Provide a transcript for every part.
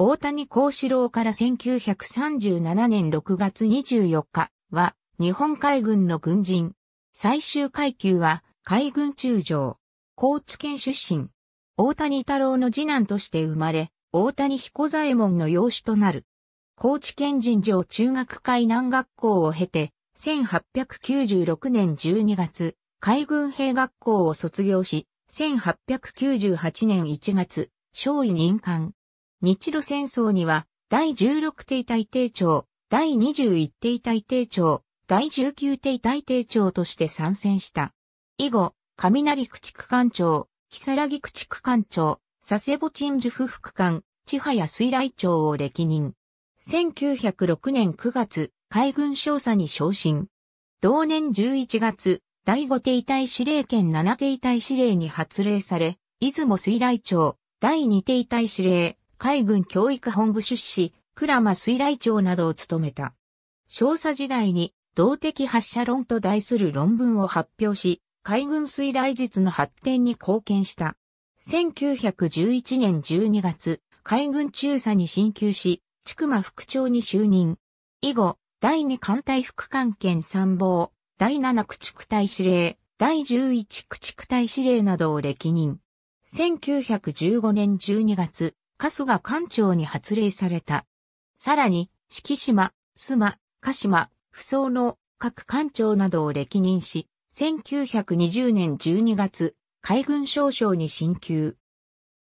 大谷幸四郎から1937年6月24日は日本海軍の軍人。最終階級は海軍中将。高知県出身。大谷太郎の次男として生まれ、大谷彦左衛門の養子となる。高知県人上中学海南学校を経て、1896年12月、海軍兵学校を卒業し、1898年1月、少尉任官。日露戦争には、第16艇大艇長、第21艇大艇長、第19艇大艇長として参戦した。以後、雷駆逐艦長、木更木駆逐艦長、佐世保鎮守府副官、千早水来長を歴任。1906年9月、海軍少佐に昇進。同年11月、第5艇隊司令権7艇隊司令に発令され、出雲水来長、第2艇隊司令、海軍教育本部出資、倉間水雷長などを務めた。少佐時代に動的発射論と題する論文を発表し、海軍水雷術の発展に貢献した。1911年12月、海軍中佐に進級し、筑馬副長に就任。以後、第二艦隊副艦兼参謀、第七駆逐隊司令、第十一駆逐隊司令などを歴任。1915年12月、春日艦長に発令された。さらに、四季島、須磨、鹿島、不相の各艦長などを歴任し、1920年12月、海軍少将に進級。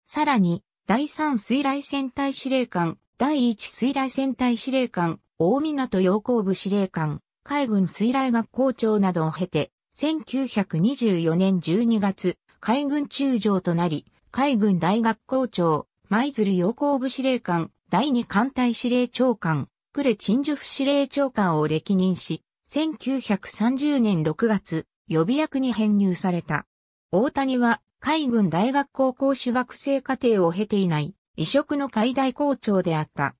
さらに、第3水雷戦隊司令官、第1水雷戦隊司令官、大港洋行部司令官、海軍水雷学校長などを経て、1924年12月、海軍中将となり、海軍大学校長、舞鶴陽光部司令官、第二艦隊司令長官、呉陳樹府司令長官を歴任し、1930年6月、予備役に編入された。大谷は、海軍大学高校主学生課程を経ていない、異色の海大校長であった。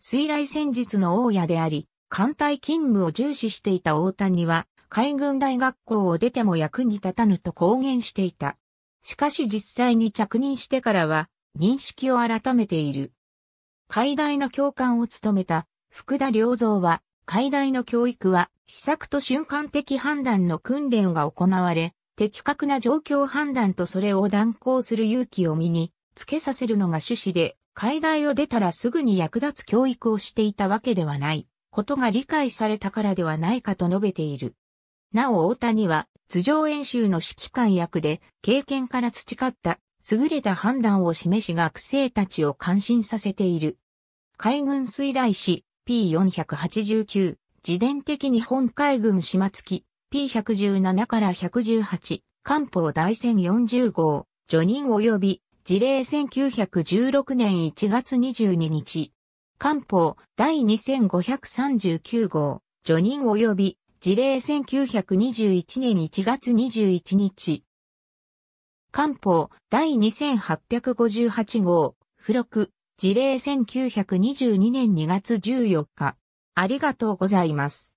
水来戦術の大家であり、艦隊勤務を重視していた大谷は、海軍大学校を出ても役に立たぬと公言していた。しかし実際に着任してからは、認識を改めている。海大の教官を務めた福田良造は、海大の教育は、施策と瞬間的判断の訓練が行われ、的確な状況判断とそれを断行する勇気を身につけさせるのが趣旨で、海大を出たらすぐに役立つ教育をしていたわけではない、ことが理解されたからではないかと述べている。なお大谷は、頭上演習の指揮官役で、経験から培った優れた判断を示し学生たちを感心させている。海軍水雷士 P489、自伝的日本海軍島付き P117 から118、艦砲大戦40号、除任及び事例1916年1月22日。官報第2539号、除任及び事例1921年1月21日、官報第2858号、付録、事例1922年2月14日。ありがとうございます。